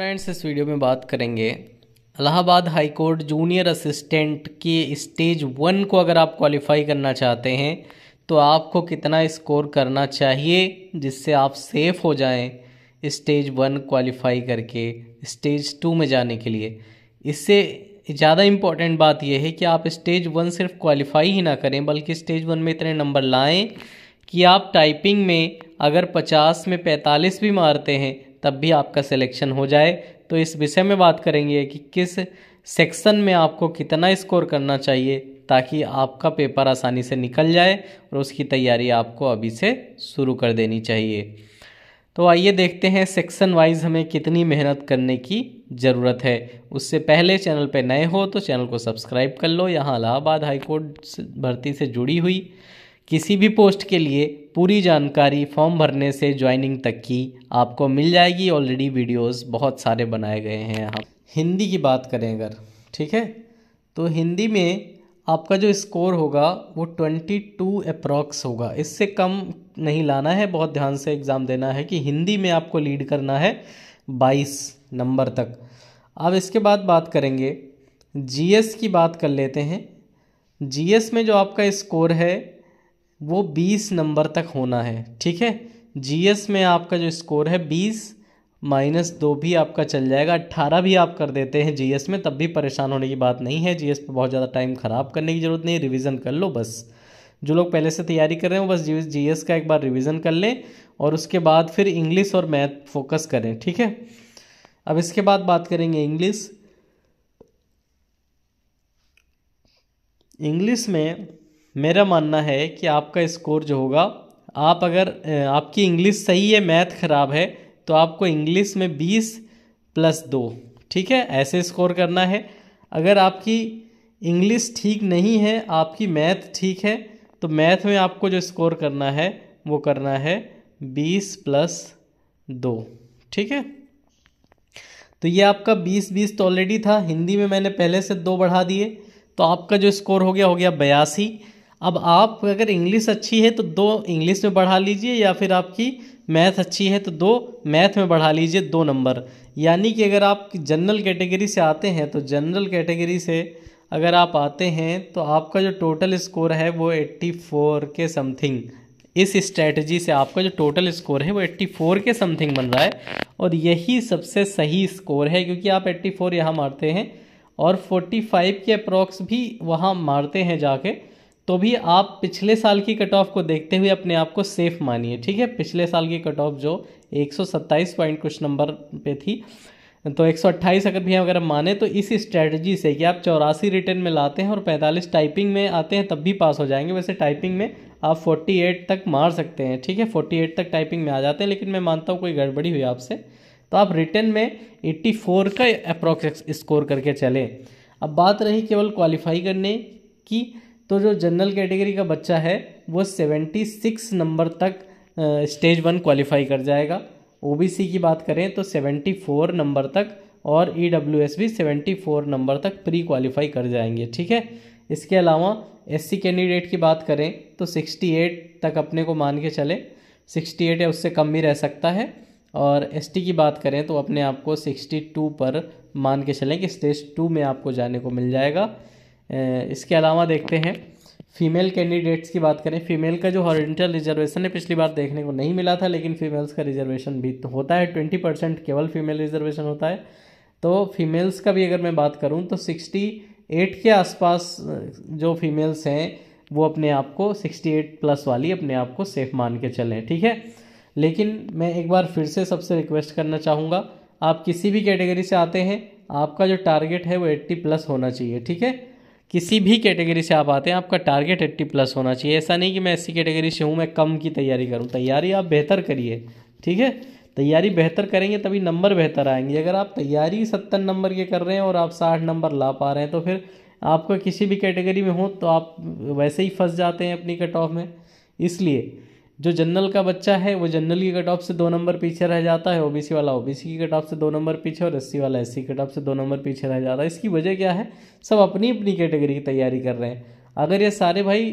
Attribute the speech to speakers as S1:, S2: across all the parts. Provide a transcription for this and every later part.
S1: friends इस video में बात करेंगे Allahabad high court junior assistant के स्टेज वन को अगर आप क्वालिफाई करना चाहते हैं तो आपको कितना स्कोर करना चाहिए जिससे आप सेफ़ हो जाएं स्टेज वन क्वालिफाई करके स्टेज टू में जाने के लिए इससे ज़्यादा इम्पॉर्टेंट बात यह है कि आप स्टेज वन सिर्फ क्वालिफाई ही ना करें बल्कि स्टेज वन में इतने नंबर लाएँ कि आप टाइपिंग में अगर 50 में 45 भी मारते हैं तब भी आपका सिलेक्शन हो जाए तो इस विषय में बात करेंगे कि किस सेक्शन में आपको कितना स्कोर करना चाहिए ताकि आपका पेपर आसानी से निकल जाए और उसकी तैयारी आपको अभी से शुरू कर देनी चाहिए तो आइए देखते हैं सेक्शन वाइज हमें कितनी मेहनत करने की ज़रूरत है उससे पहले चैनल पर नए हो तो चैनल को सब्सक्राइब कर लो यहाँ इलाहाबाद हाईकोर्ट भर्ती से जुड़ी हुई किसी भी पोस्ट के लिए पूरी जानकारी फॉर्म भरने से ज्वाइनिंग तक की आपको मिल जाएगी ऑलरेडी वीडियोस बहुत सारे बनाए गए हैं यहाँ हिंदी की बात करें अगर ठीक है तो हिंदी में आपका जो स्कोर होगा वो 22 अप्रॉक्स होगा इससे कम नहीं लाना है बहुत ध्यान से एग्ज़ाम देना है कि हिंदी में आपको लीड करना है 22 नंबर तक अब इसके बाद बात करेंगे जीएस की बात कर लेते हैं जीएस में जो आपका स्कोर है वो बीस नंबर तक होना है ठीक है जीएस में आपका जो स्कोर है बीस माइनस दो भी आपका चल जाएगा अट्ठारह भी आप कर देते हैं जीएस में तब भी परेशान होने की बात नहीं है जीएस पे बहुत ज़्यादा टाइम ख़राब करने की ज़रूरत नहीं रिवीजन कर लो बस जो लोग पहले से तैयारी कर रहे हो बस जी का एक बार रिवीजन कर लें और उसके बाद फिर इंग्लिश और मैथ फोकस करें ठीक है अब इसके बाद बात करेंगे इंग्लिस इंग्लिस में मेरा मानना है कि आपका स्कोर जो होगा आप अगर आपकी इंग्लिश सही है मैथ ख़राब है तो आपको इंग्लिश में बीस प्लस दो ठीक है ऐसे स्कोर करना है अगर आपकी इंग्लिश ठीक नहीं है आपकी मैथ ठीक है तो मैथ में आपको जो स्कोर करना है वो करना है बीस प्लस दो ठीक है तो ये आपका बीस बीस तो ऑलरेडी था हिंदी में मैंने पहले से दो बढ़ा दिए तो आपका जो स्कोर हो गया हो गया बयासी अब आप अगर इंग्लिश अच्छी है तो दो इंग्लिश में बढ़ा लीजिए या फिर आपकी मैथ अच्छी है तो दो मैथ में बढ़ा लीजिए दो नंबर यानी कि अगर आप जनरल कैटेगरी से आते हैं तो जनरल कैटेगरी से अगर आप आते हैं तो आपका जो टोटल स्कोर है वो 84 के समथिंग इस स्ट्रेटजी से आपका जो टोटल स्कोर है वो 84 के समथिंग बन रहा है और यही सबसे सही स्कोर है क्योंकि आप 84 फोर यहाँ मारते हैं और 45 के अप्रॉक्स भी वहाँ मारते हैं जाके तो भी आप पिछले साल की कट ऑफ को देखते हुए अपने आप को सेफ मानिए ठीक है पिछले साल की कट ऑफ जो 127 पॉइंट कुछ नंबर पे थी तो 128 अगर भी अगर माने तो इस स्ट्रेटजी से कि आप चौरासी रिटर्न में लाते हैं और 45 टाइपिंग में आते हैं तब भी पास हो जाएंगे वैसे टाइपिंग में आप 48 तक मार सकते हैं ठीक है 48 तक टाइपिंग में आ जाते हैं लेकिन मैं मानता हूँ कोई गड़बड़ी हुई आपसे तो आप रिटर्न में 84 का अप्रोक्स स्कोर करके चलें अब बात रही केवल क्वालिफाई करने की तो जो जनरल कैटेगरी का बच्चा है वो सेवेंटी सिक्स नंबर तक स्टेज वन क्वालिफाई कर जाएगा ओबीसी की बात करें तो सेवेंटी फोर नंबर तक और ई डब्ल्यू एस भी सेवेंटी फोर नंबर तक प्री क्वालिफाई कर जाएंगे ठीक है इसके अलावा एससी कैंडिडेट की बात करें तो सिक्सटी एट तक अपने को मान के चले सिक्सटी एट या उससे कम भी रह सकता है और एसटी की बात करें तो अपने आप को सिक्सटी टू पर मान के चलें कि स्टेज टू में आपको जाने को मिल जाएगा इसके अलावा देखते हैं फीमेल कैंडिडेट्स की बात करें फीमेल का जो हॉरिटल रिजर्वेशन है पिछली बार देखने को नहीं मिला था लेकिन फीमेल्स का रिजर्वेशन भी तो होता है ट्वेंटी परसेंट केवल फीमेल रिजर्वेशन होता है तो फीमेल्स का भी अगर मैं बात करूँ तो सिक्सटी एट के आसपास जो फीमेल्स हैं वो अपने आप को सिक्सटी एट प्लस वाली अपने आप को सेफ मान के चलें ठीक है लेकिन मैं एक बार फिर से सबसे रिक्वेस्ट करना चाहूँगा आप किसी भी कैटेगरी से आते हैं आपका जो टारगेट है वो एट्टी प्लस होना चाहिए ठीक है किसी भी कैटेगरी से आप आते हैं आपका टारगेट एट्टी प्लस होना चाहिए ऐसा नहीं कि मैं ऐसी कैटेगरी से हूँ मैं कम की तैयारी करूँ तैयारी आप बेहतर करिए ठीक है तैयारी बेहतर करेंगे तभी नंबर बेहतर आएंगे अगर आप तैयारी सत्तर नंबर के कर रहे हैं और आप साठ नंबर ला पा रहे हैं तो फिर आपको किसी भी कैटेगरी में हो तो आप वैसे ही फंस जाते हैं अपनी कट ऑफ में इसलिए जो जनरल का बच्चा है वो जनरल की कट ऑफ से दो नंबर पीछे रह जाता है ओबीसी वाला ओबीसी की कट ऑफ से दो नंबर पीछे और एससी वाला एससी कट ऑफ से दो नंबर पीछे रह जाता है इसकी वजह क्या है सब अपनी अपनी कैटेगरी की तैयारी कर रहे हैं अगर ये सारे भाई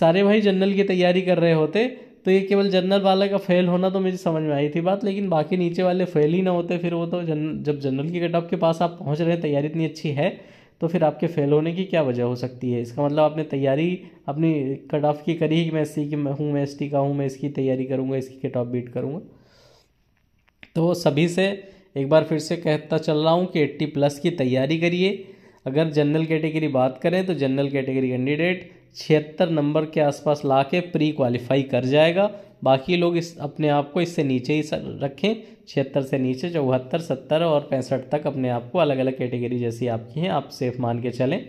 S1: सारे भाई जनरल की तैयारी कर रहे होते तो ये केवल जनरल वाले का फेल होना तो मुझे समझ में आई थी बात लेकिन बाकी नीचे वाले फेल ही ना होते फिर वो तो जन जब जनरल की कट ऑफ के पास आप पहुँच रहे हैं तैयारी इतनी अच्छी है तो फिर आपके फेल होने की क्या वजह हो सकती है इसका मतलब आपने तैयारी अपनी कट ऑफ की करी कि मैं एस की हूँ मैं एस का हूँ मैं इसकी तैयारी करूँगा इसकी कट ऑफ बीट करूँगा तो सभी से एक बार फिर से कहता चल रहा हूँ कि एट्टी प्लस की तैयारी करिए अगर जनरल कैटेगरी बात करें तो जनरल कैटेगरी कैंडिडेट छिहत्तर नंबर के आसपास ला के प्री क्वालिफाई कर जाएगा बाकी लोग इस अपने आप को इससे नीचे ही रखें छिहत्तर से नीचे चौहत्तर सत्तर और पैंसठ तक अपने आप को अलग अलग कैटेगरी जैसी आपकी हैं आप सेफ मान के चलें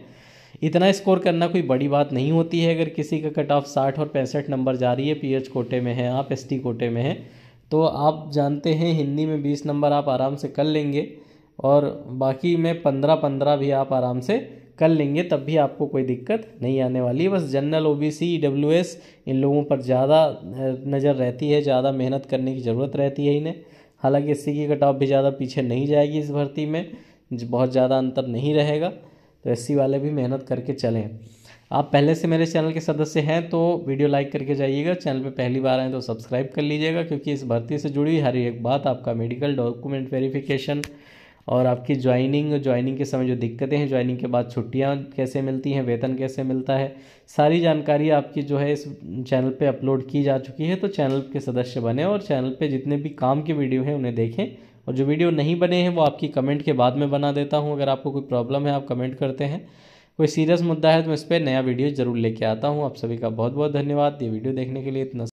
S1: इतना स्कोर करना कोई बड़ी बात नहीं होती है अगर किसी का कट ऑफ साठ और पैंसठ नंबर जा रही है पी कोटे में है आप एस कोटे में हैं तो आप जानते हैं हिंदी में बीस नंबर आप आराम से कर लेंगे और बाकी में पंद्रह पंद्रह भी आप आराम से कर लेंगे तब भी आपको कोई दिक्कत नहीं आने वाली है बस general O B C W S इन लोगों पर ज़्यादा नज़र रहती है ज़्यादा मेहनत करने की ज़रूरत रहती है इन्हें हालांकि एस की कट भी ज़्यादा पीछे नहीं जाएगी इस भर्ती में बहुत ज़्यादा अंतर नहीं रहेगा तो एस वाले भी मेहनत करके चलें आप पहले से मेरे चैनल के सदस्य हैं तो वीडियो लाइक करके जाइएगा चैनल पे पहली बार आए तो सब्सक्राइब कर लीजिएगा क्योंकि इस भर्ती से जुड़ी हर एक बात आपका मेडिकल डॉक्यूमेंट वेरिफिकेशन और आपकी ज्वाइनिंग ज्वाइनिंग के समय जो दिक्कतें हैं ज्वाइनिंग के बाद छुट्टियां कैसे मिलती हैं वेतन कैसे मिलता है सारी जानकारी आपकी जो है इस चैनल पे अपलोड की जा चुकी है तो चैनल के सदस्य बने और चैनल पे जितने भी काम के वीडियो हैं उन्हें देखें और जो वीडियो नहीं बने हैं वो आपकी कमेंट के बाद में बना देता हूँ अगर आपको कोई प्रॉब्लम है आप कमेंट करते हैं कोई सीरियस मुद्दा है तो मैं इस पर नया वीडियो ज़रूर लेके आता हूँ आप सभी का बहुत बहुत धन्यवाद ये वीडियो देखने के लिए इतना